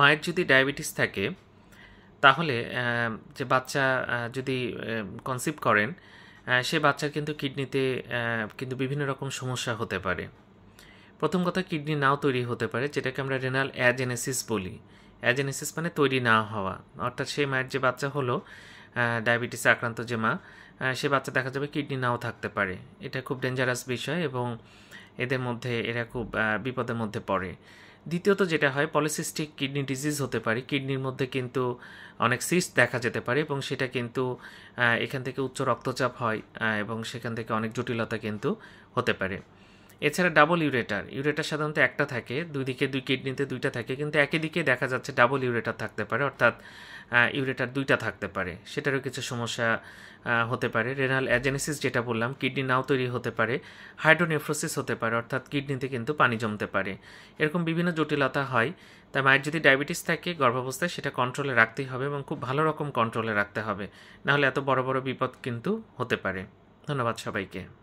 মায়ের যদি ডায়াবেটিস থাকে তাহলে যে বাচ্চা যদি কনসিভ করেন সে বাচ্চার কিন্তু কিডনিতে কিন্তু বিভিন্ন রকম সমস্যা হতে পারে প্রথম কথা কিডনি নাও তৈরি হতে পারে যেটাকে আমরা রেনাল অ্যাজেনেসিস বলি অ্যাজেনেসিস মানে তৈরি না হওয়া অর্থাৎ সেই মায়ের যে বাচ্চা হলো ডায়াবেটিসে আক্রান্ত যে মা সে বাচ্চা দেখা যাবে কিডনি নাও থাকতে পারে এটা খুব ডেঞ্জারাস বিষয় এবং এদের মধ্যে এরা খুব বিপদের মধ্যে পড়ে দ্বিতীয়ত যেটা হয় পলিসিস্টিক কিডনি ডিজিজ হতে পারে কিডনির মধ্যে কিন্তু অনেক সিস্ট দেখা যেতে পারে এবং সেটা কিন্তু এখান থেকে উচ্চ রক্তচাপ হয় এবং সেখান থেকে অনেক জটিলতা কিন্তু হতে পারে এছাড়া ডাবল ইউরেটার ইউরেটার সাধারণত একটা থাকে দুই দিকে দুই কিডনিতে দুইটা থাকে কিন্তু একই দিকে দেখা যাচ্ছে ডাবল ইউরেটার থাকতে পারে অর্থাৎ ইউরেটার দুইটা থাকতে পারে সেটারও কিছু সমস্যা হতে পারে রেনাল অ্যাজেনেসিস যেটা বললাম কিডনি নাও তৈরি হতে পারে হাইড্রোনেফ্রোসিস হতে পারে অর্থাৎ কিডনিতে কিন্তু পানি জমতে পারে এরকম বিভিন্ন জটিলতা হয় তাই মায়ের যদি ডায়াবেটিস থাকে গর্ভাবস্থায় সেটা কন্ট্রোলে রাখতেই হবে এবং খুব ভালো রকম কন্ট্রোলে রাখতে হবে নাহলে এত বড় বড় বিপদ কিন্তু হতে পারে ধন্যবাদ সবাইকে